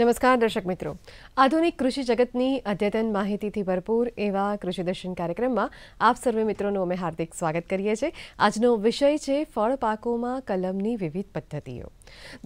નમસ્કાર દર્શક મિત્રો આધુનિક કૃષિ જગતની અદ્યતન માહિતીથી ભરપૂર એવા કૃષિ દર્શન કાર્યક્રમમાં આપ સર્વે મિત્રોનું અમે હાર્દિક સ્વાગત કરીએ છીએ આજનો વિષય છે ફળ પાકોમાં કલમની વિવિધ પદ્ધતિઓ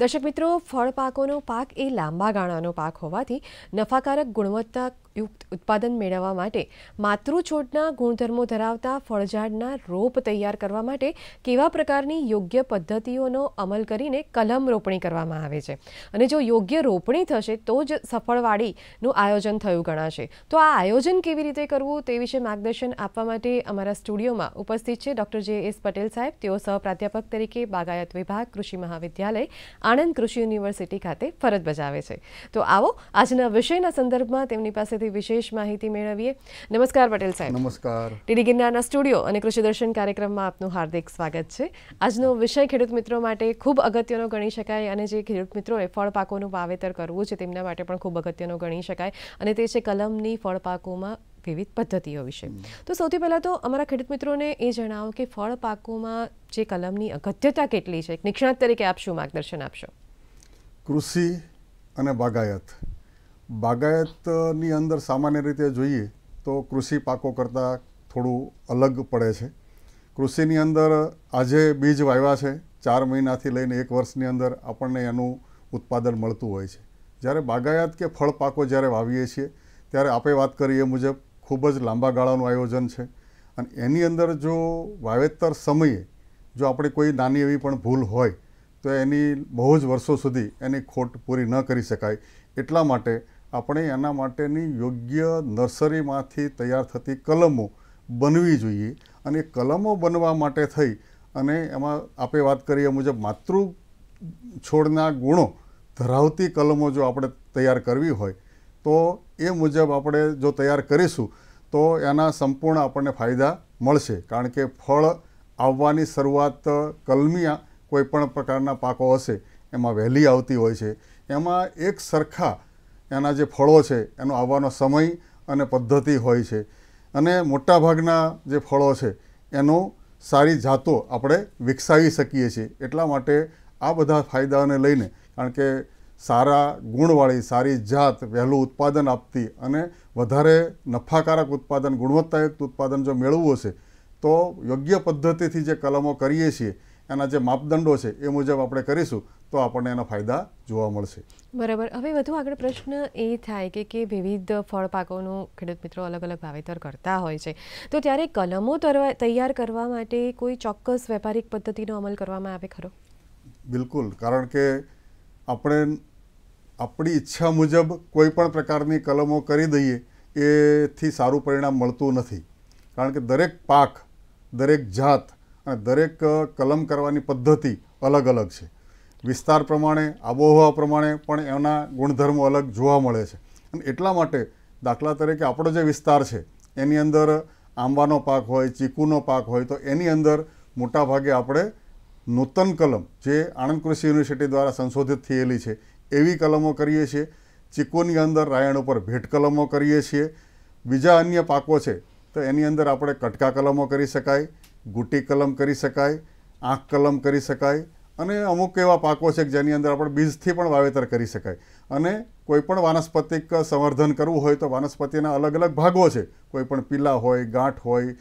દર્શક મિત્રો ફળ પાકોનો પાક એ લાંબા ગાળાનો પાક હોવાથી નફાકારક ગુણવત્તા ઉત્પાદન મેળવા માટે માત્રું છોડના ગુણધર્મો ધરાવતા ફળજાડના રોપ તૈયાર કરવા માટે કેવા પ્રકારની યોગ્ય પદ્ધતિઓનો અમલ કરીને કલમ રોપણી કરવામાં આવે છે અને જો યોગ્ય રોપણી થશે તો જ સફળ વાડીનું આયોજન થયું ગણાશે તો આ આયોજન કેવી રીતે કરવું તે વિશે માર્ગદર્શન આપવા માટે અમારા સ્ટુડિયોમાં ઉપસ્થિત છે ડોક્ટર જેએસ પટેલ સાહેબ તેઓ સહપ્રાધ્યાપક તરીકે બાગાયત વિભાગ કૃષિ મહાવિદ્યાલય આનંદ કૃષિ યુનિવર્સિટી ખાતે ફરજ બજાવે છે તો આવો આજના વિષયના સંદર્ભમાં તેમની પાસે પાસેથી વિશેષ માહિતી મેળવીએ નમસ્કાર પટેલ સાહેબ નમસ્કાર ટીડી ગિરનારના સ્ટુડિયો અને કૃષિ દર્શન કાર્યક્રમમાં આપનું હાર્દિક સ્વાગત છે આજનો વિષય ખેડૂત મિત્રો માટે ખૂબ અગત્યનો ગણી શકાય અને જે ખેડૂત મિત્રોએ ફળ પાકોનું વાવેતર કરવું છે તેમના માટે પણ ખૂબ અગત્યનો ગણી શકાય અને તે છે કલમની ફળ પાકોમાં વિવિધ પદ્ધતિઓ વિશે તો સૌથી પહેલાં તો અમારા ખેડૂત મિત્રોને એ જણાવો કે ફળ પાકોમાં જે કલમની અગત્યતા કેટલી છે નિષ્ણાત તરીકે આપ શું માર્ગદર્શન આપશો કૃષિ અને બાગાયત બાગાયતની અંદર સામાન્ય રીતે જોઈએ તો કૃષિ પાકો કરતાં થોડું અલગ પડે છે કૃષિની અંદર આજે બીજ વાવ્યા છે ચાર મહિનાથી લઈને એક વર્ષની અંદર આપણને એનું ઉત્પાદન મળતું હોય છે જ્યારે બાગાયત કે ફળ પાકો જ્યારે વાવીએ છીએ ત્યારે આપણે વાત કરીએ મુજબ ખૂબ જ લાંબા ગાળાનું આયોજન છે અને એની અંદર જો વાવેતર સમયે જો આપણે કોઈ નાની એવી પણ ભૂલ હોય તો એની બહુ જ વર્ષો સુધી એની ખોટ પૂરી ન કરી શકાય એટલા માટે આપણે એના માટેની યોગ્ય નર્સરીમાંથી તૈયાર થતી કલમો બનવી જોઈએ અને કલમો બનવા માટે થઈ અને એમાં આપણે વાત કરીએ મુજબ માતૃ છોડના ગુણો ધરાવતી કલમો જો આપણે તૈયાર કરવી હોય તો એ મુજબ આપણે જો તૈયાર કરીશું તો એના સંપૂર્ણ આપણને ફાયદા મળશે કારણ કે ફળ આવવાની શરૂઆત કલમિયા કોઈપણ પ્રકારના પાકો હશે એમાં વહેલી આવતી હોય છે એમાં એક સરખા એના જે ફળો છે એનો આવવાનો સમય અને પદ્ધતિ હોય છે અને મોટાભાગના જે ફળો છે એનો સારી જાતો આપણે વિકસાવી શકીએ છીએ એટલા માટે આ બધા ફાયદાઓને લઈને કારણ કે સારા ગુણવાળી સારી જાત વહેલું ઉત્પાદન આપતી અને વધારે નફાકારક ઉત્પાદન ગુણવત્તાયુક્ત ઉત્પાદન જો મેળવવું હશે તો યોગ્ય પદ્ધતિથી જે કલમો કરીએ છીએ એના જે માપદંડો છે એ મુજબ આપણે કરીશું તો આપણને એના ફાયદા જોવા મળશે બરાબર હવે વધુ આગળ પ્રશ્ન એ થાય કે કે વિવિધ ફળપાકોનું ખેડૂત મિત્રો અલગ અલગ વાવેતર કરતા હોય છે તો ત્યારે કલમો તૈયાર કરવા માટે કોઈ ચોક્કસ વેપારિક પદ્ધતિનો અમલ કરવામાં આવે ખરો બિલકુલ કારણ કે આપણે આપણી ઈચ્છા મુજબ કોઈ પણ પ્રકારની કલમો કરી દઈએ એથી સારું પરિણામ મળતું નથી કારણ કે દરેક પાક દરેક જાત દરેક કલમ કરવાની પદ્ધતિ અલગ અલગ છે વિસ્તાર પ્રમાણે આબોહવા પ્રમાણે પણ એના ગુણધર્મો અલગ જોવા મળે છે અને એટલા માટે દાખલા તરીકે આપણો જે વિસ્તાર છે એની અંદર આંબાનો પાક હોય ચીકુનો પાક હોય તો એની અંદર મોટાભાગે આપણે નૂતન કલમ જે આણંદ કૃષિ યુનિવર્સિટી દ્વારા સંશોધિત થયેલી છે એવી કલમો કરીએ છીએ ચીકુની અંદર રાયણ ઉપર ભેટ કલમો કરીએ છીએ બીજા અન્ય પાકો છે તો એની અંદર આપણે કટકા કલમો કરી શકાય ગુટી કલમ કરી શકાય આંખ કલમ કરી શકાય અને અમુક એવા પાકો છે કે જેની અંદર આપણે બીજથી પણ વાવેતર કરી શકાય અને કોઈપણ વાનસ્પતિક સંવર્ધન કરવું હોય તો વાનસ્પતિના અલગ અલગ ભાગો છે કોઈપણ પીલા હોય ગાંઠ હોય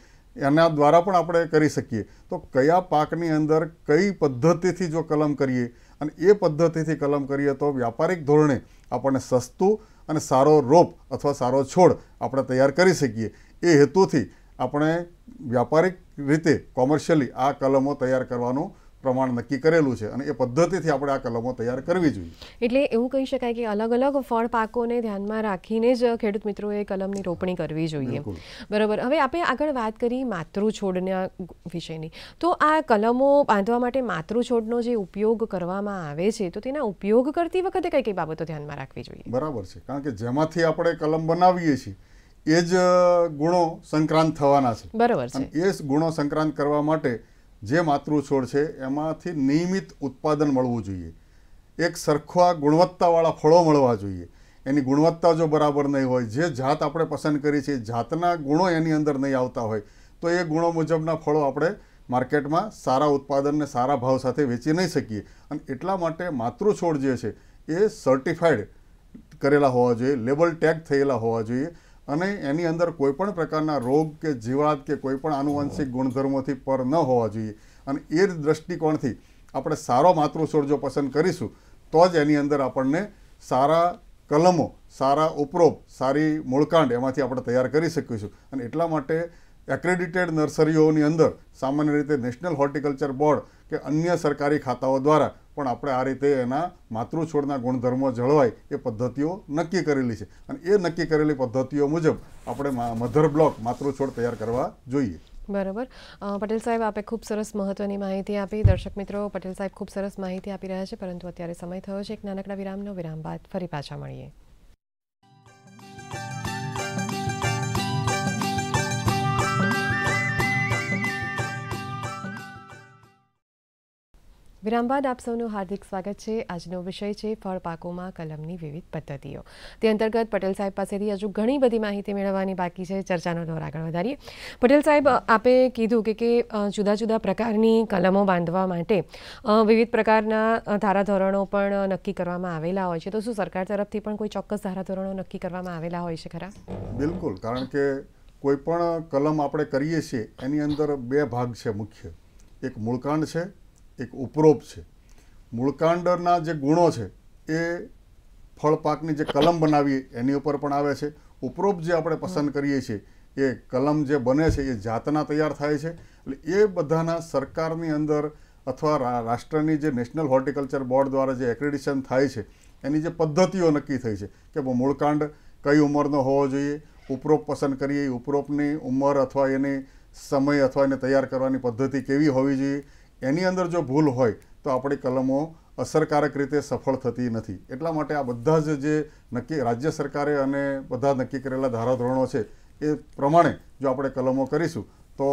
એના દ્વારા પણ આપણે કરી શકીએ તો કયા પાકની અંદર કઈ પદ્ધતિથી જો કલમ કરીએ અને એ પદ્ધતિથી કલમ કરીએ તો વ્યાપારિક ધોરણે આપણને સસ્તું અને સારો રોપ અથવા સારો છોડ આપણે તૈયાર કરી શકીએ એ હેતુથી આપણે વ્યાપારિક રીતે કોમર્શિયલી આ કલમો તૈયાર કરવાનું પ્રમાણ નક્કી કરેલું છે અને એ પદ્ધતિથી આપણે આ કલમો તૈયાર કરવી જોઈએ એટલે એવું કહી શકાય કે અલગ અલગ ફળ પાકોને ધ્યાનમાં રાખીને જ ખેડૂત મિત્રોએ કલમની રોપણી કરવી જોઈએ બરાબર હવે આપણે આગળ વાત કરી માતૃ છોડના વિશેની તો આ કલમો બાંધવા માટે માતૃ છોડનો જે ઉપયોગ કરવામાં આવે છે તો તેના ઉપયોગ કરતી વખતે કઈ કઈ બાબતો ધ્યાનમાં રાખવી જોઈએ બરાબર છે કારણ કે જેમાંથી આપણે કલમ બનાવીએ છીએ એ જ ગુણો સંક્રાંત થવાના છે બરાબર છે એ ગુણો સંક્રાંત કરવા માટે જે માતૃ છોડ છે એમાંથી નિયમિત ઉત્પાદન મળવું જોઈએ એક સરખા ગુણવત્તાવાળા ફળો મળવા જોઈએ એની ગુણવત્તા જો બરાબર નહીં હોય જે જાત આપણે પસંદ કરી છે જાતના ગુણો એની અંદર નહીં આવતા હોય તો એ ગુણો મુજબના ફળો આપણે માર્કેટમાં સારા ઉત્પાદનને સારા ભાવ સાથે વેચી નહીં શકીએ અને એટલા માટે માતૃ છોડ જે છે એ સર્ટિફાઈડ કરેલા હોવા જોઈએ લેબલ ટેગ થયેલા હોવા જોઈએ અને એની અંદર કોઈપણ પ્રકારના રોગ કે જીવાત કે કોઈપણ આનુવંશિક ગુણધર્મોથી પર ન હોવા જોઈએ અને એ દ્રષ્ટિકોણથી આપણે સારો માતૃસ્વર જો પસંદ કરીશું તો જ એની અંદર આપણને સારા કલમો સારા ઉપરોપ સારી મૂળકાંડ એમાંથી આપણે તૈયાર કરી શકીશું અને એટલા માટે એક્રેડિટેડ નર્સરીઓની અંદર સામાન્ય રીતે નેશનલ હોર્ટિકલ્ચર બોર્ડ કે અન્ય સરકારી ખાતાઓ દ્વારા પણ આપણે આ રીતે એના માતૃ છોડના ગુણધર્મો જળવાય એ પદ્ધતિઓ નક્કી કરેલી છે અને એ નક્કી કરેલી પદ્ધતિઓ મુજબ આપણે મધર બ્લોક માતૃ છોડ તૈયાર કરવા જોઈએ બરાબર પટેલ સાહેબ આપે ખૂબ સરસ મહત્વની માહિતી આપી દર્શક મિત્રો પટેલ સાહેબ ખૂબ સરસ માહિતી આપી રહ્યા છે પરંતુ અત્યારે સમય થયો છે એક નાનકડા વિરામનો વિરામ બાદ ફરી પાછા મળીએ વિરામ બાદ આપ સૌનું હાર્દિક સ્વાગત છે આજનો વિષય છે ફળપાકોમાં કલમની વિવિધ પદ્ધતિઓ તે અંતર્ગત પટેલ સાહેબ પાસેથી હજુ ઘણી બધી માહિતી મેળવવાની બાકી છે ચર્ચાનો દોર આગળ વધારીએ પટેલ સાહેબ આપે કીધું કે કે જુદા જુદા પ્રકારની કલમો બાંધવા માટે વિવિધ પ્રકારના ધારાધોરણો પણ નક્કી કરવામાં આવેલા હોય છે તો શું સરકાર તરફથી પણ કોઈ ચોક્કસ ધારાધોરણો નક્કી કરવામાં આવેલા હોય છે ખરા બિલકુલ કારણ કે કોઈ પણ કલમ આપણે કરીએ છીએ એની અંદર બે ભાગ છે મુખ્ય એક મૂળકાંડ છે એક ઉપરોપ છે મૂળકાંડરના જે ગુણો છે એ ફળ પાકની જે કલમ બનાવીએ એની ઉપર પણ આવે છે ઉપરોપ જે આપણે પસંદ કરીએ છીએ એ કલમ જે બને છે એ જાતના તૈયાર થાય છે એટલે એ બધાના સરકારની અંદર અથવા રાષ્ટ્રની જે નેશનલ હોર્ટિકલ્ચર બોર્ડ દ્વારા જે એક્રેડિશન થાય છે એની જે પદ્ધતિઓ નક્કી થઈ છે કે મૂળકાંડ કઈ ઉંમરનો હોવો જોઈએ ઉપરોપ પસંદ કરીએ ઉપરોપની ઉંમર અથવા એની સમય અથવા એને તૈયાર કરવાની પદ્ધતિ કેવી હોવી જોઈએ એની અંદર જો ભૂલ હોય તો આપણી કલમો અસરકારક રીતે સફળ થતી નથી એટલા માટે આ બધા જ જે નક્કી રાજ્ય સરકારે અને બધા નક્કી કરેલા ધારાધોરણો છે એ પ્રમાણે જો આપણે કલમો કરીશું તો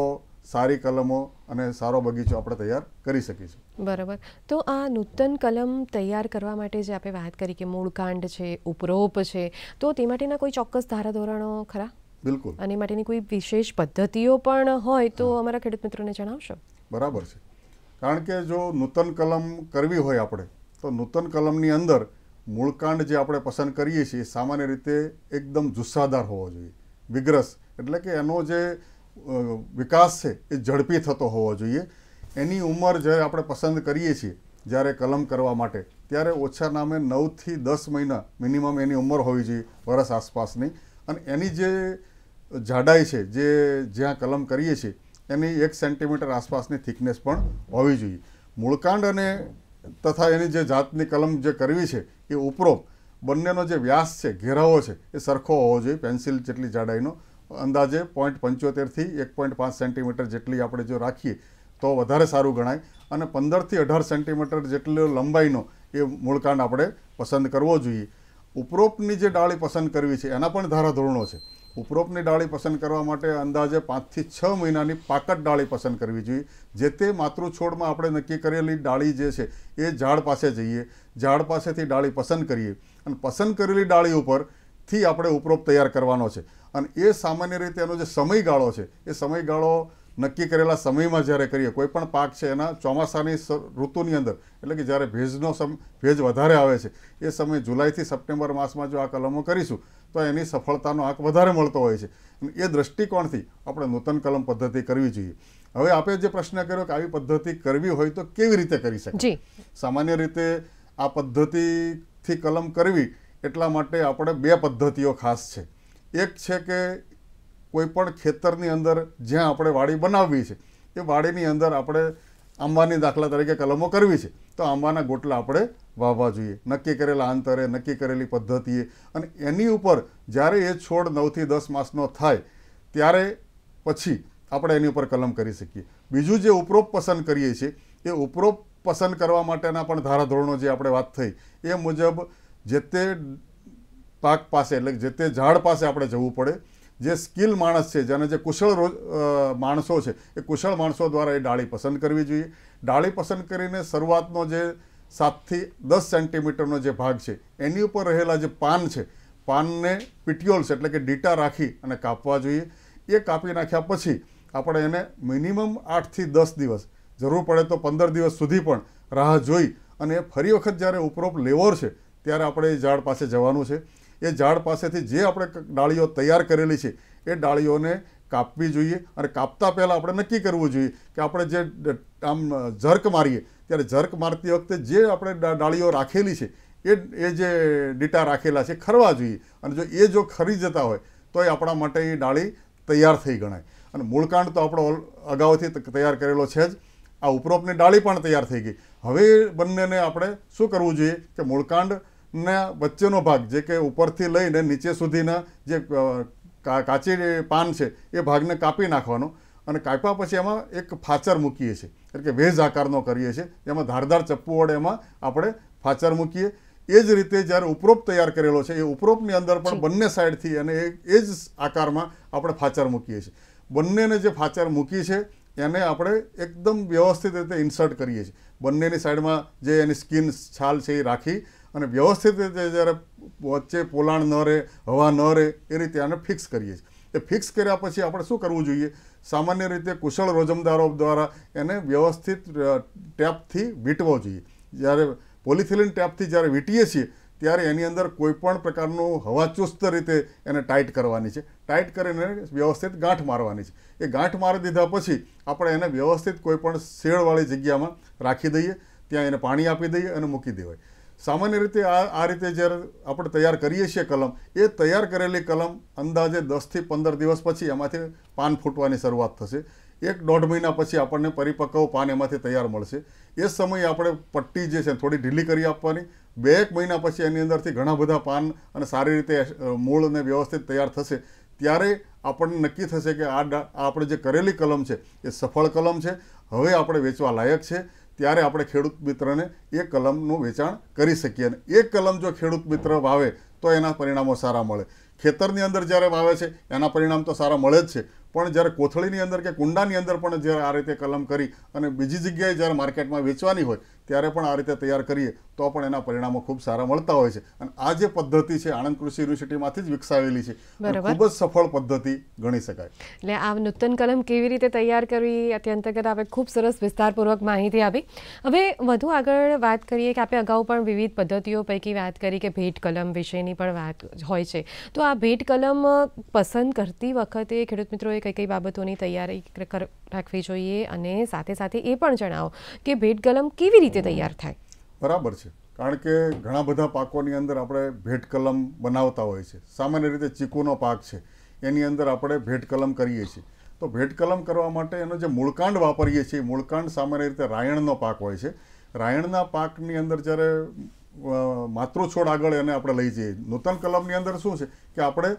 સારી કલમો અને સારો બગીચો આપણે તૈયાર કરી શકીશું બરાબર તો આ નૂતન કલમ તૈયાર કરવા માટે જે આપણે વાત કરી કે મૂળકાંડ છે ઉપરોપ છે તો તે માટેના કોઈ ચોક્કસ ધારાધોરણો ખરા બિલકુલ અને માટેની કોઈ વિશેષ પદ્ધતિઓ પણ હોય તો અમારા ખેડૂત મિત્રોને જણાવશો બરાબર છે કારણ કે જો નૂતન કલમ કરવી હોય આપણે તો નૂતન કલમની અંદર મૂળકાંડ જે આપણે પસંદ કરીએ છીએ સામાન્ય રીતે એકદમ જુસ્સાદાર હોવો જોઈએ વિગ્રસ એટલે કે એનો જે વિકાસ છે એ ઝડપી થતો હોવો જોઈએ એની ઉંમર જ્યારે આપણે પસંદ કરીએ છીએ જ્યારે કલમ કરવા માટે ત્યારે ઓછા નામે નવથી દસ મહિના મિનિમમ એની ઉંમર હોવી જોઈએ વરસ આસપાસની અને એની જે જાડાઈ છે જે જ્યાં કલમ કરીએ છીએ એની એક સેન્ટીમીટર આસપાસની થિકનેસ પણ હોવી જોઈએ મૂળકાંડ અને તથા એની જે જાતની કલમ જે કરવી છે એ ઉપરોક્ત બંનેનો જે વ્યાસ છે ઘેરાવો છે એ સરખો હોવો જોઈએ પેન્સિલ જેટલી જાડાઈનો અંદાજે પોઈન્ટ પંચોતેરથી એક પોઈન્ટ પાંચ સેન્ટીમીટર જેટલી આપણે જો રાખીએ તો વધારે સારું ગણાય અને પંદરથી અઢાર સેન્ટીમીટર જેટલી લંબાઈનો એ મૂળકાંડ આપણે પસંદ કરવો જોઈએ ઉપરોપની જે ડાળી પસંદ કરવી છે એના પણ ધારાધોરણો છે ઉપરોપની ડાળી પસંદ કરવા માટે અંદાજે પાંચથી છ મહિનાની પાકટ ડાળી પસંદ કરવી જોઈએ જે તે માતૃ છોડમાં આપણે નક્કી કરેલી ડાળી જે છે એ ઝાડ પાસે જઈએ ઝાડ પાસેથી ડાળી પસંદ કરીએ અને પસંદ કરેલી ડાળી ઉપરથી આપણે ઉપરોપ તૈયાર કરવાનો છે અને એ સામાન્ય રીતે એનો જે સમયગાળો છે એ સમયગાળો નક્કી કરેલા સમયમાં જ્યારે કરીએ કોઈ પણ પાક છે એના ચોમાસાની ઋતુની અંદર એટલે કે જ્યારે ભેજનો સમ ભેજ વધારે આવે છે એ સમયે જુલાઈથી સપ્ટેમ્બર માસમાં જો આ કલમો કરીશું તો એની સફળતાનો આંક વધારે મળતો હોય છે એ દ્રષ્ટિકોણથી આપણે નૂતન કલમ પદ્ધતિ કરવી જોઈએ હવે આપણે જે પ્રશ્ન કર્યો કે આવી પદ્ધતિ કરવી હોય તો કેવી રીતે કરી શકાય સામાન્ય રીતે આ પદ્ધતિથી કલમ કરવી એટલા માટે આપણે બે પદ્ધતિઓ ખાસ છે એક છે કે કોઈપણ ખેતરની અંદર જ્યાં આપણે વાડી બનાવવી છે એ વાડીની અંદર આપણે આંબાની દાખલા તરીકે કલમો કરવી છે તો આંબાના ગોટલા આપણે વાવવા જોઈએ નક્કી કરેલા અંતરે નક્કી કરેલી પદ્ધતિએ અને એની ઉપર જ્યારે એ છોડ નવથી દસ માસનો થાય ત્યારે પછી આપણે એની ઉપર કલમ કરી શકીએ બીજું જે ઉપરોપ પસંદ કરીએ છીએ એ ઉપરોપ પસંદ કરવા માટેના પણ ધારાધોરણો જે આપણે વાત થઈ એ મુજબ જે તે પાક પાસે એટલે જે તે ઝાડ પાસે આપણે જવું પડે જે સ્કિલ માણસ છે જેને જે કુશળ માણસો છે એ કુશળ માણસો દ્વારા એ ડાળી પસંદ કરવી જોઈએ ડાળી પસંદ કરીને શરૂઆતનો જે સાતથી દસ સેન્ટીમીટરનો જે ભાગ છે એની ઉપર રહેલા જે પાન છે પાનને પિટ્યોલ્સ એટલે કે ડીટા રાખી અને કાપવા જોઈએ એ કાપી નાખ્યા પછી આપણે એને મિનિમમ આઠથી દસ દિવસ જરૂર પડે તો પંદર દિવસ સુધી પણ રાહ જોઈ અને ફરી વખત જ્યારે ઉપરોપ લેવો છે ત્યારે આપણે એ ઝાડ પાસે જવાનું છે એ ઝાડ પાસેથી જે આપણે ડાળીઓ તૈયાર કરેલી છે એ ડાળીઓને કાપવી જોઈએ અને કાપતા પહેલાં આપણે નક્કી કરવું જોઈએ કે આપણે જે આમ ઝર્ક મારીએ ત્યારે ઝર્ક મારતી વખતે જે આપણે ડાળીઓ રાખેલી છે એ એ જે ડેટા રાખેલા છે ખરવા જોઈએ અને જો એ જો ખરી જતા હોય તો એ આપણા માટે એ ડાળી તૈયાર થઈ ગણાય અને મૂળકાંડ તો આપણો અગાઉથી તૈયાર કરેલો છે જ આ ઉપરોપની ડાળી પણ તૈયાર થઈ ગઈ હવે બંનેને આપણે શું કરવું જોઈએ કે મૂળકાંડ ના વચ્ચેનો ભાગ જે કે ઉપરથી લઈને નીચે સુધીના જે કાચી પાન છે એ ભાગને કાપી નાખવાનો અને કાપ્યા પછી એમાં એક ફાચર મૂકીએ છીએ એટલે કે વેજ આકારનો કરીએ છીએ એમાં ધારદાર ચપ્પુ વડે એમાં આપણે ફાચર મૂકીએ એ જ રીતે જ્યારે ઉપરોપ તૈયાર કરેલો છે એ ઉપરોપની અંદર પણ બંને સાઈડથી અને એ જ આકારમાં આપણે ફાચર મૂકીએ છીએ બંનેને જે ફાચર મૂકી છે એને આપણે એકદમ વ્યવસ્થિત રીતે ઇન્સર્ટ કરીએ છીએ બંનેની સાઈડમાં જે એની સ્કિન છાલ છે એ રાખી અને વ્યવસ્થિત રીતે જ્યારે વચ્ચે પોલાણ ન રહે હવા ન રહે એ રીતે આને ફિક્સ કરીએ છીએ એ ફિક્સ કર્યા પછી આપણે શું કરવું જોઈએ સામાન્ય રીતે કુશળ રોજમદારો દ્વારા એને વ્યવસ્થિત ટેપથી વીંટવો જોઈએ જ્યારે પોલિથિલિન ટેપથી જ્યારે વીંટીએ છીએ ત્યારે એની અંદર કોઈપણ પ્રકારનું હવા ચુસ્ત રીતે એને ટાઈટ કરવાની છે ટાઈટ કરીને વ્યવસ્થિત ગાંઠ મારવાની છે એ ગાંઠ મારી દીધા પછી આપણે એને વ્યવસ્થિત કોઈપણ શેડવાળી જગ્યામાં રાખી દઈએ ત્યાં એને પાણી આપી દઈએ અને મૂકી દેવાય સામાન્ય રીતે આ આ રીતે જ્યારે આપણે તૈયાર કરીએ છીએ કલમ એ તૈયાર કરેલી કલમ અંદાજે દસથી પંદર દિવસ પછી એમાંથી પાન ફૂટવાની શરૂઆત થશે એક દોઢ મહિના પછી આપણને પરિપક્વ પાન એમાંથી તૈયાર મળશે એ સમયે આપણે પટ્ટી જે છે થોડી ઢીલી કરી આપવાની બે એક મહિના પછી એની અંદરથી ઘણા બધા પાન અને સારી રીતે મૂળને વ્યવસ્થિત તૈયાર થશે ત્યારે આપણને નક્કી થશે કે આ આપણે જે કરેલી કલમ છે એ સફળ કલમ છે હવે આપણે વેચવા લાયક છે ત્યારે આપણે ખેડૂત મિત્રને એ કલમનું વેચાણ કરી શકીએ અને એ કલમ જો ખેડૂત મિત્ર વાવે તો એના પરિણામો સારા મળે ખેતરની અંદર જ્યારે વાવે છે એના પરિણામ તો સારા મળે જ છે પણ જ્યારે કોથળીની અંદર કે કુંડાની અંદર પણ જ્યારે આ રીતે કલમ કરી અને બીજી જગ્યાએ જ્યારે માર્કેટમાં વેચવાની હોય ત્યારે પણ આ રીતે તૈયાર કરીએ તો પણ એના પરિણામો ખૂબ સારા મળતા હોય છે અને આ જે પદ્ધતિ છે આણંદ કૃષિ યુનિવર્સિટીમાંથી જ વિકસાવેલી છે ખૂબ જ સફળ પદ્ધતિ ગણી શકાય એટલે આ નૂતન કલમ કેવી રીતે તૈયાર કરવી તે અંતર્ગત આપણે ખૂબ સરસ વિસ્તારપૂર્વક માહિતી આપી હવે વધુ આગળ વાત કરીએ કે આપણે અગાઉ પણ વિવિધ પદ્ધતિઓ પૈકી વાત કરી કે ભેટ કલમ વિશેની પણ વાત હોય છે તો આ ભેટ કલમ પસંદ કરતી વખતે ખેડૂત મિત્રોએ કઈ કઈ બાબતોની તૈયારી રાખવી જોઈએ અને સાથે સાથે એ પણ જણાવો કે ભેટ કલમ કેવી રીતે તૈયાર થાય બરાબર છે કારણ કે ઘણા બધા પાકોની અંદર આપણે ભેટ કલમ બનાવતા હોય છે સામાન્ય રીતે ચીકુનો પાક છે એની અંદર આપણે ભેટ કલમ કરીએ છીએ તો ભેટ કલમ કરવા માટે એનો જે મૂળકાંડ વાપરીએ છીએ મૂળકાંડ સામાન્ય રીતે રાયણનો પાક હોય છે રાયણના પાકની અંદર જ્યારે માતૃછોડ આગળ એને આપણે લઈ જઈએ નૂતન કલમની અંદર શું છે કે આપણે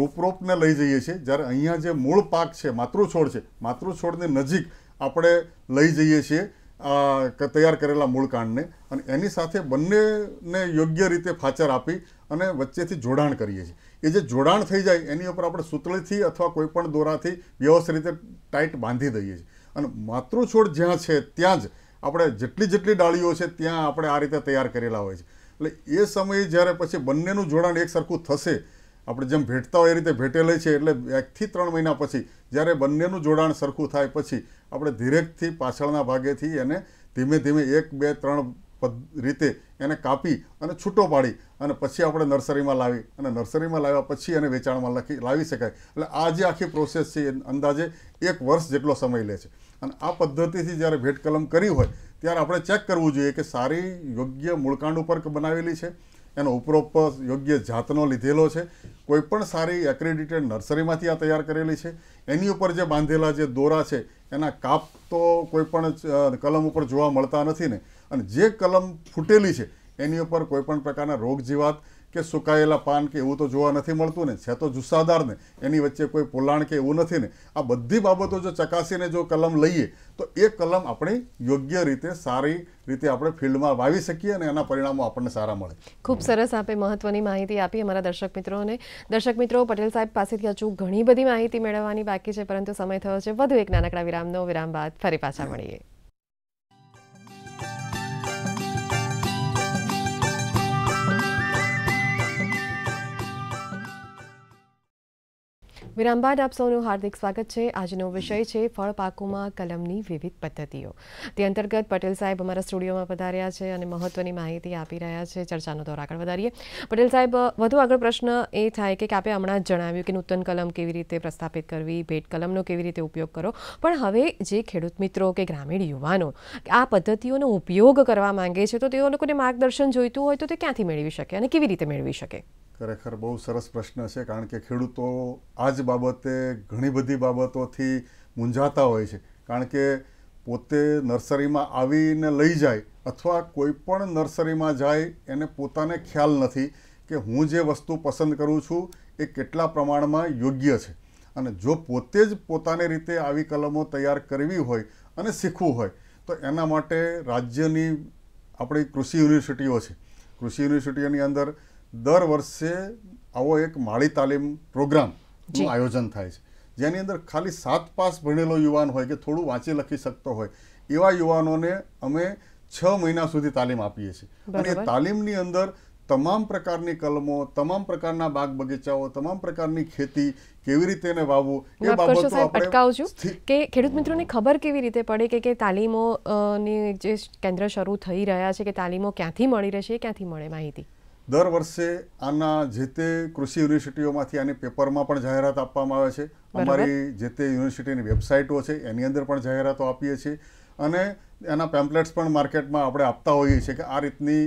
રૂપરોપને લઈ જઈએ છીએ જ્યારે અહીંયા જે મૂળ પાક છે માતૃછોડ છે માતૃછોડની નજીક આપણે લઈ જઈએ છીએ આ તૈયાર કરેલા મૂળ કાંડને અને એની સાથે બંનેને યોગ્ય રીતે ફાચર આપી અને વચ્ચેથી જોડાણ કરીએ છીએ એ જે જોડાણ થઈ જાય એની ઉપર આપણે સૂતળીથી અથવા કોઈપણ દોરાથી વ્યવસ્થિત રીતે ટાઈટ બાંધી દઈએ છીએ અને માતૃ છોડ જ્યાં છે ત્યાં જ આપણે જેટલી જેટલી ડાળીઓ છે ત્યાં આપણે આ રીતે તૈયાર કરેલા હોય છે એટલે એ સમયે જ્યારે પછી બંનેનું જોડાણ એક સરખું થશે આપણે જેમ ભેટતા હોય એ રીતે ભેટેલે છે એટલે એકથી ત્રણ મહિના પછી જ્યારે બંનેનું જોડાણ સરખું થાય પછી આપણે ધીરેકથી પાછળના ભાગેથી એને ધીમે ધીમે એક બે ત્રણ રીતે એને કાપી અને છૂટો પાડી અને પછી આપણે નર્સરીમાં લાવી અને નર્સરીમાં લાવ્યા પછી એને વેચાણમાં લખી લાવી શકાય એટલે આ જે આખી પ્રોસેસ છે એ અંદાજે એક વર્ષ જેટલો સમય લે છે અને આ પદ્ધતિથી જ્યારે ભેટ કલમ કરી હોય ત્યારે આપણે ચેક કરવું જોઈએ કે સારી યોગ્ય મૂળકાંડ ઉપર બનાવેલી છે એનો ઉપરોક્ત યોગ્ય જાતનો લીધેલો છે કોઈપણ સારી એક્રેડિટેડ નર્સરીમાંથી આ તૈયાર કરેલી છે એની ઉપર જે બાંધેલા જે દોરા છે એના કાપ તો કોઈપણ કલમ ઉપર જોવા મળતા નથી ને અને જે કલમ ફૂટેલી છે એની ઉપર કોઈપણ પ્રકારના રોગજીવાત કે સુકાયેલા પાન કે એવું તો જોવા નથી મળતું ને છે તો જુસ્સાદાર ને એની વચ્ચે કોઈ પોલાણ કે એવું નથી ને આ બધી બાબતો જો ચકાસીને જો કલમ લઈએ તો એ કલમ આપણે યોગ્ય રીતે સારી રીતે આપણે ફિલ્ડમાં વાવી શકીએ અને એના પરિણામો આપણને સારા મળે ખૂબ સરસ આપે મહત્વની માહિતી આપી અમારા દર્શક મિત્રોને દર્શક મિત્રો પટેલ સાહેબ પાસેથી હજુ ઘણી બધી માહિતી મેળવવાની બાકી છે પરંતુ સમય થયો છે વધુ એક નાનકડા વિરામનો વિરામ બાદ ફરી પાછા મળીએ વિરામ બાદ આપ સૌનું હાર્દિક સ્વાગત છે આજનો વિષય છે ફળ પાકોમાં કલમની વિવિધ પદ્ધતિઓ તે અંતર્ગત પટેલ સાહેબ અમારા સ્ટુડિયોમાં પધાર્યા છે અને મહત્વની માહિતી આપી રહ્યા છે ચર્ચાનો દોર આગળ વધારીએ પટેલ સાહેબ વધુ આગળ પ્રશ્ન એ થાય કે આપે હમણાં જ જણાવ્યું કે નૂતન કલમ કેવી રીતે પ્રસ્થાપિત કરવી ભેટ કલમનો કેવી રીતે ઉપયોગ કરો પણ હવે જે ખેડૂત મિત્રો કે ગ્રામીણ યુવાનો આ પદ્ધતિઓનો ઉપયોગ કરવા માંગે છે તો તેઓ લોકોને માર્ગદર્શન જોઈતું હોય તો તે ક્યાંથી મેળવી શકે અને કેવી રીતે મેળવી શકે ખરેખર બહુ સરસ પ્રશ્ન છે કારણ કે ખેડૂતો આ જ બાબતે ઘણી બધી બાબતોથી મૂંઝાતા હોય છે કારણ કે પોતે નર્સરીમાં આવીને લઈ જાય અથવા કોઈ પણ નર્સરીમાં જાય એને પોતાને ખ્યાલ નથી કે હું જે વસ્તુ પસંદ કરું છું એ કેટલા પ્રમાણમાં યોગ્ય છે અને જો પોતે જ પોતાની રીતે આવી કલમો તૈયાર કરવી હોય અને શીખવું હોય તો એના માટે રાજ્યની આપણી કૃષિ યુનિવર્સિટીઓ છે કૃષિ યુનિવર્સિટીઓની અંદર દર વર્ષે આવો એક માળી તાલીમ પ્રોગ્રામનું આયોજન થાય છે જેની અંદર ખાલી સાત પાસ ભણેલો યુવાન હોય કે થોડું વાંચી લખી શકતો હોય એવા યુવાનોને અમે છ મહિના સુધી તાલીમ આપીએ છીએ અને એ તાલીમની અંદર તમામ પ્રકારની કલમો તમામ પ્રકારના બાગ બગીચાઓ તમામ પ્રકારની ખેતી કેવી રીતે એને વાવવું એ બાબતો આપણે અટકાવજો કે ખેડૂત મિત્રોને ખબર કેવી રીતે પડે કે કે તાલીમો ની જે કેન્દ્ર શરૂ થઈ રહ્યા છે કે તાલીમો ક્યાંથી મળી રહેશે ક્યાંથી મળે માહિતી દર વર્ષે આના જે તે કૃષિ યુનિવર્સિટીઓમાંથી આની પેપરમાં પણ જાહેરાત આપવામાં આવે છે અમારી જે તે યુનિવર્સિટીની વેબસાઇટો છે એની અંદર પણ જાહેરાતો આપીએ છીએ અને એના પેમ્પલેટ્સ પણ માર્કેટમાં આપણે આપતા હોઈએ છીએ કે આ રીતની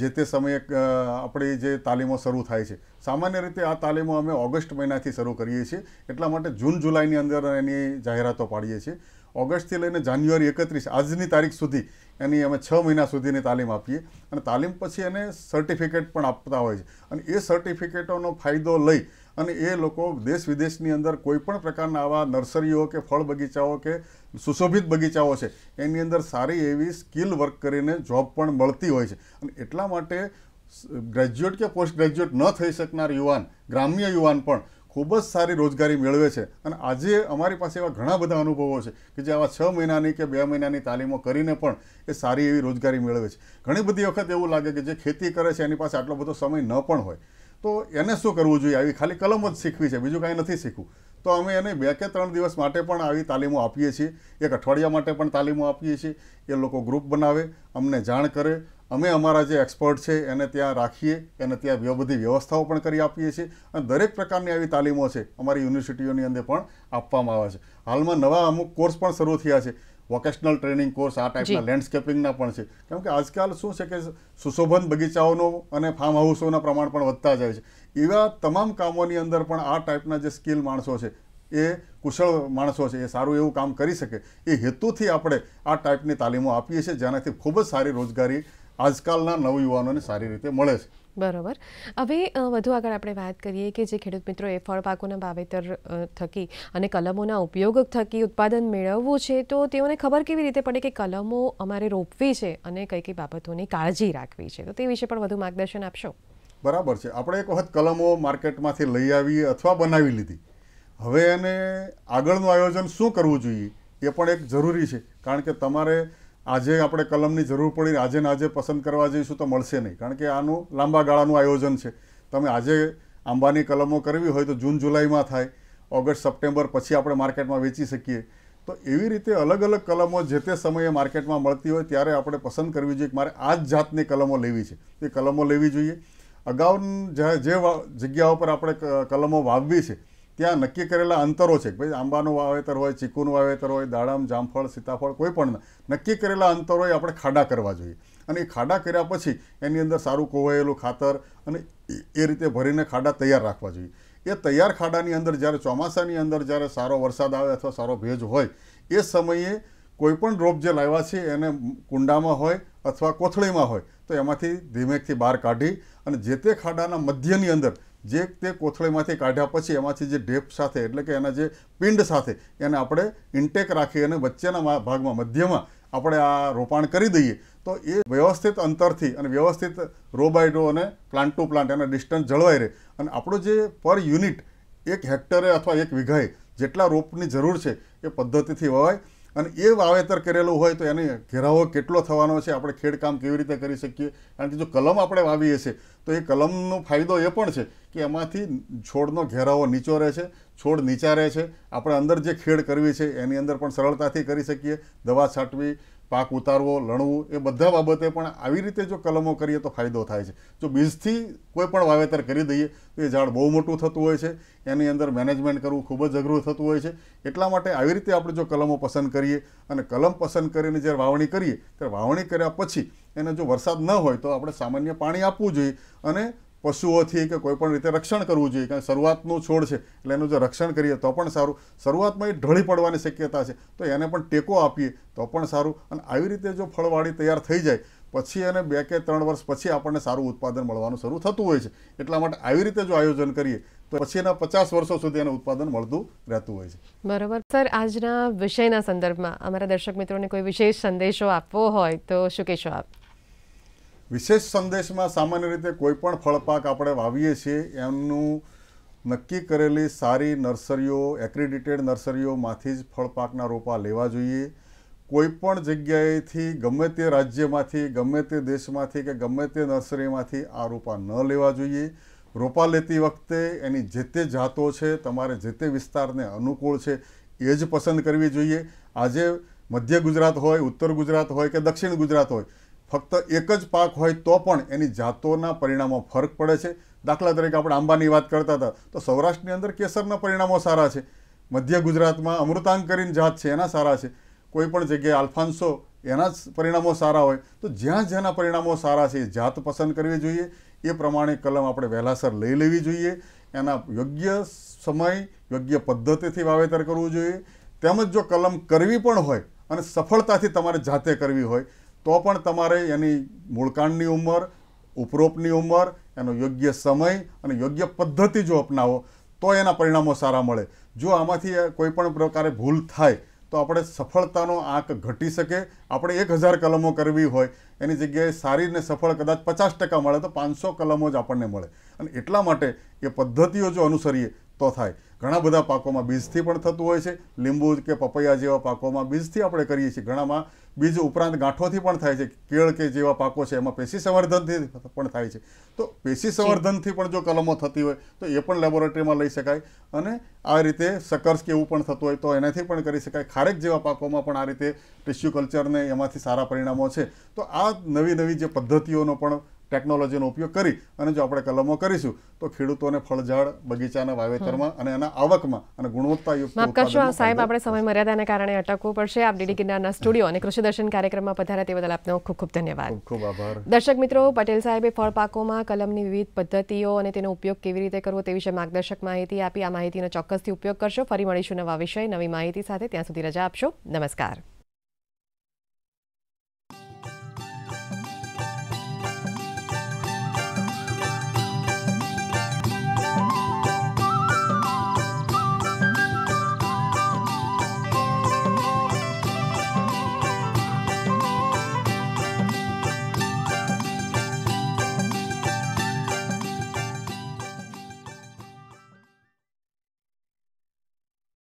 જે તે સમયે આપણી જે તાલીમો શરૂ થાય છે સામાન્ય રીતે આ તાલીમો અમે ઓગસ્ટ મહિનાથી શરૂ કરીએ છીએ એટલા માટે જૂન જુલાઈની અંદર એની જાહેરાતો પાડીએ છીએ ઓગસ્ટથી લઈને જાન્યુઆરી એકત્રીસ આજની તારીખ સુધી એની અમે છ મહિના સુધીની તાલીમ આપીએ અને તાલીમ પછી એને સર્ટિફિકેટ પણ આપતા હોય છે અને એ સર્ટિફિકેટોનો ફાયદો લઈ અને એ લોકો દેશ વિદેશની અંદર કોઈપણ પ્રકારના આવા નર્સરીઓ કે ફળ બગીચાઓ કે સુશોભિત બગીચાઓ છે એની અંદર સારી એવી સ્કિલ વર્ક કરીને જોબ પણ મળતી હોય છે અને એટલા માટે ગ્રેજ્યુએટ કે પોસ્ટ ગ્રેજ્યુએટ ન થઈ શકનાર યુવાન ગ્રામ્ય યુવાન પણ ખૂબ જ સારી રોજગારી મેળવે છે અને આજે અમારી પાસે એવા ઘણા બધા અનુભવો છે કે જે આવા છ મહિનાની કે બે મહિનાની તાલીમો કરીને પણ એ સારી એવી રોજગારી મેળવે છે ઘણી બધી વખત એવું લાગે કે જે ખેતી કરે છે એની પાસે આટલો બધો સમય ન પણ હોય તો એને શું કરવું જોઈએ આવી ખાલી કલમ જ શીખવી છે બીજું કાંઈ નથી શીખવું તો અમે એને બે કે ત્રણ દિવસ માટે પણ આવી તાલીમો આપીએ છીએ એક અઠવાડિયા માટે પણ તાલીમો આપીએ છીએ એ લોકો ગ્રુપ બનાવે અમને જાણ કરે અમે અમારા જે એક્સપર્ટ છે એને ત્યાં રાખીએ એને ત્યાં બધી વ્યવસ્થાઓ પણ કરી આપીએ છીએ અને દરેક પ્રકારની આવી તાલીમો છે અમારી યુનિવર્સિટીઓની અંદર પણ આપવામાં આવે છે હાલમાં નવા અમુક કોર્સ પણ શરૂ થયા છે વોકેશનલ ટ્રેનિંગ કોર્સ આ ટાઈપના લેન્ડસ્કેપિંગના પણ છે કેમ કે આજકાલ શું છે કે સુશોભન બગીચાઓનો અને ફાર્મ હાઉસોના પ્રમાણ પણ વધતા જાય છે એવા તમામ કામોની અંદર પણ આ ટાઈપના જે સ્કિલ માણસો છે એ કુશળ માણસો છે એ સારું એવું કામ કરી શકે એ હેતુથી આપણે આ ટાઈપની તાલીમો આપીએ છીએ જેનાથી ખૂબ જ સારી રોજગારી આજકાલના નવયુવાનોને સારી રીતે મળે છે બરાબર હવે વધુ આગળ આપણે વાત કરીએ કે જે ખેડૂત મિત્રોએ ફળ પાકોના વાવેતર થકી અને કલમોના ઉપયોગ થકી ઉત્પાદન મેળવવું છે તો તેઓને ખબર કેવી રીતે પડે કે કલમો અમારે રોપવી છે અને કઈ કઈ બાબતોની કાળજી રાખવી છે તો તે વિશે પણ વધુ માર્ગદર્શન આપશો બરાબર છે આપણે એક વખત કલમો માર્કેટમાંથી લઈ આવી અથવા બનાવી લીધી હવે એને આગળનું આયોજન શું કરવું જોઈએ એ પણ એક જરૂરી છે કારણ કે તમારે આજે આપણે કલમની જરૂર પડી આજે ને આજે પસંદ કરવા જઈશું તો મળશે નહીં કારણ કે આનું લાંબા ગાળાનું આયોજન છે તમે આજે આંબાની કલમો કરવી હોય તો જૂન જુલાઈમાં થાય ઓગસ્ટ સપ્ટેમ્બર પછી આપણે માર્કેટમાં વેચી શકીએ તો એવી રીતે અલગ અલગ કલમો જે તે સમયે માર્કેટમાં મળતી હોય ત્યારે આપણે પસંદ કરવી જોઈએ કે મારે આ જ જાતની કલમો લેવી છે તે કલમો લેવી જોઈએ અગાઉ જે જગ્યાઓ પર આપણે કલમો વાવવી છે ત્યાં નક્કી કરેલા અંતરો છે કે ભાઈ આંબાનું વાવેતર હોય ચીકુનું વાવેતર હોય દાડમ જામફળ સીતાફળ કોઈ પણ નક્કી કરેલા અંતરોએ આપણે ખાડા કરવા જોઈએ અને એ ખાડા કર્યા પછી એની અંદર સારું કોવાયેલું ખાતર અને એ રીતે ભરીને ખાડા તૈયાર રાખવા જોઈએ એ તૈયાર ખાડાની અંદર જ્યારે ચોમાસાની અંદર જ્યારે સારો વરસાદ આવે અથવા સારો ભેજ હોય એ સમયે કોઈપણ રોપ જે લાવ્યા છે એને કુંડામાં હોય અથવા કોથળીમાં હોય તો એમાંથી ધીમેકથી બહાર કાઢી અને જે તે ખાડાના મધ્યની અંદર જે તે કોથળીમાંથી કાઢ્યા પછી એમાંથી જે ઢેપ સાથે એટલે કે એના જે પિંડ સાથે એને આપણે ઇન્ટેક રાખી અને વચ્ચેના ભાગમાં મધ્યમાં આપણે આ રોપાણ કરી દઈએ તો એ વ્યવસ્થિત અંતરથી અને વ્યવસ્થિત રો બાય રો અને પ્લાન્ટ ટુ પ્લાન્ટ એના ડિસ્ટન્સ જળવાઈ રહે અને આપણું જે પર યુનિટ એક હેક્ટરે અથવા એક વીઘાએ જેટલા રોપની જરૂર છે એ પદ્ધતિથી વવાય અને એ વાવેતર કરેલું હોય તો એને ઘેરાવો કેટલો થવાનો છે આપણે ખેડકામ કેવી રીતે કરી શકીએ કારણ કે જો કલમ આપણે વાવીએ છીએ તો એ કલમનો ફાયદો એ પણ છે કે એમાંથી છોડનો ઘેરાવો નીચો રહે છે છોડ નીચા રહે છે આપણે અંદર જે ખેડ કરવી છે એની અંદર પણ સરળતાથી કરી શકીએ દવા છાંટવી પાક ઉતારવો લણવું એ બધા બાબતે પણ આવી રીતે જો કલમો કરીએ તો ફાયદો થાય છે જો બીજથી કોઈ પણ વાવેતર કરી દઈએ તો એ ઝાડ બહુ મોટું થતું હોય છે એની અંદર મેનેજમેન્ટ કરવું ખૂબ જ અઘરું થતું હોય છે એટલા માટે આવી રીતે આપણે જો કલમો પસંદ કરીએ અને કલમ પસંદ કરીને જ્યારે વાવણી કરીએ ત્યારે વાવણી કર્યા પછી એને જો વરસાદ ન હોય તો આપણે સામાન્ય પાણી આપવું જોઈએ અને પશુઓથી કે કોઈપણ રીતે રક્ષણ કરવું જોઈએ કારણ શરૂઆતનું છોડ છે એટલે એનું જો રક્ષણ કરીએ તો પણ સારું શરૂઆતમાં એ ઢળી પડવાની શક્યતા છે તો એને પણ ટેકો આપીએ તો પણ સારું અને આવી રીતે જો ફળવાળી તૈયાર થઈ જાય પછી અને બે કે ત્રણ વર્ષ પછી આપણને સારું ઉત્પાદન મળવાનું શરૂ થતું હોય છે એટલા માટે આવી રીતે જો આયોજન કરીએ તો પછી એના પચાસ વર્ષો સુધી એને ઉત્પાદન મળતું રહેતું હોય છે બરાબર સર આજના વિષયના સંદર્ભમાં અમારા દર્શક મિત્રોને કોઈ વિશેષ સંદેશો આપવો હોય તો શું કહેશો આપ વિશેષ સંદેશમાં સામાન્ય રીતે કોઈપણ ફળપાક આપણે વાવીએ છીએ એમનું નક્કી કરેલી સારી નર્સરીઓ એક્રિડિટેડ નર્સરીઓમાંથી જ ફળપાકના રોપા લેવા જોઈએ કોઈપણ જગ્યાએથી ગમે તે રાજ્યમાંથી ગમે તે દેશમાંથી કે ગમે તે નર્સરીમાંથી આ રોપા ન લેવા જોઈએ રોપા લેતી વખતે એની જે તે જાતો છે તમારે જે તે વિસ્તારને અનુકૂળ છે એ જ પસંદ કરવી જોઈએ આજે મધ્ય ગુજરાત હોય ઉત્તર ગુજરાત હોય કે દક્ષિણ ગુજરાત હોય ફક્ત એક જ પાક હોય તો પણ એની જાતોના પરિણામો ફરક પડે છે દાખલા તરીકે આપણે આંબાની વાત કરતા હતા તો સૌરાષ્ટ્રની અંદર કેસરના પરિણામો સારા છે મધ્ય ગુજરાતમાં અમૃતાંગ કરીને જાત છે એના સારા છે કોઈ પણ જગ્યાએ આલ્ફાન્સો એના જ પરિણામો સારા હોય તો જ્યાં જ્યાંના પરિણામો સારા છે એ જાત પસંદ કરવી જોઈએ એ પ્રમાણે કલમ આપણે વહેલાસર લઈ લેવી જોઈએ એના યોગ્ય સમય યોગ્ય પદ્ધતિથી વાવેતર કરવું જોઈએ તેમજ જો કલમ કરવી પણ હોય અને સફળતાથી તમારે જાતે કરવી હોય તો પણ તમારે એની મૂળકાંડની ઉંમર ઉપરોપની ઉંમર એનો યોગ્ય સમય અને યોગ્ય પદ્ધતિ જો અપનાવો તો એના પરિણામો સારા મળે જો આમાંથી કોઈ પણ પ્રકારે ભૂલ થાય તો આપણે સફળતાનો આંક ઘટી શકે આપણે એક હજાર કલમો કરવી હોય એની જગ્યાએ સારી ને સફળ કદાચ પચાસ ટકા મળે તો પાંચસો કલમો જ આપણને મળે અને એટલા માટે એ પદ્ધતિઓ જો અનુસરીએ તો થાય ઘણા બધા પાકોમાં બીજથી પણ થતું હોય છે લીંબુ કે પપૈયા જેવા પાકોમાં બીજથી આપણે કરીએ છીએ ઘણામાં બીજ ઉપરાંત ગાંઠોથી પણ થાય છે કેળ કે જેવા પાકો છે એમાં પેશી સંવર્ધનથી પણ થાય છે તો પેશી સંવર્ધનથી પણ જો કલમો થતી હોય તો એ પણ લેબોરેટરીમાં લઈ શકાય અને આ રીતે સકર્સ કે એવું પણ થતું હોય તો એનાથી પણ કરી શકાય ખારેક જેવા પાકોમાં પણ આ રીતે ટિશ્યુ કલ્ચરને એમાંથી સારા પરિણામો છે તો આ નવી નવી જે પદ્ધતિઓનો પણ ટેકનોલોજીનો ઉપયોગ કરી અને જો આપણે કલમો કરીશું તો ખેડૂતોને ફળઝાડ બગીચાના વાવેતરમાં અને એના આવકમાં અને ગુણવત્તાયુક્ત સાહેબ આપણે સમય મર્યાદાના કારણે અટકવું પડશે આપ ડીડી ગિરનારના સ્ટુડિયો અને કૃષિ દર્શન કાર્યક્રમમાં પધાર્યા તે બદલ આપનો ખૂબ ખૂબ ધન્યવાદ ખૂબ આભાર દર્શક મિત્રો પટેલ સાહેબે ફળ પાકોમાં કલમની વિવિધ પદ્ધતિઓ અને તેનો ઉપયોગ કેવી રીતે કરવો તે વિશે માર્ગદર્શક માહિતી આપી આ માહિતીનો ચોક્કસથી ઉપયોગ કરશો ફરી મળીશું નવા વિષય નવી માહિતી સાથે ત્યાં સુધી રજા આપશો નમસ્કાર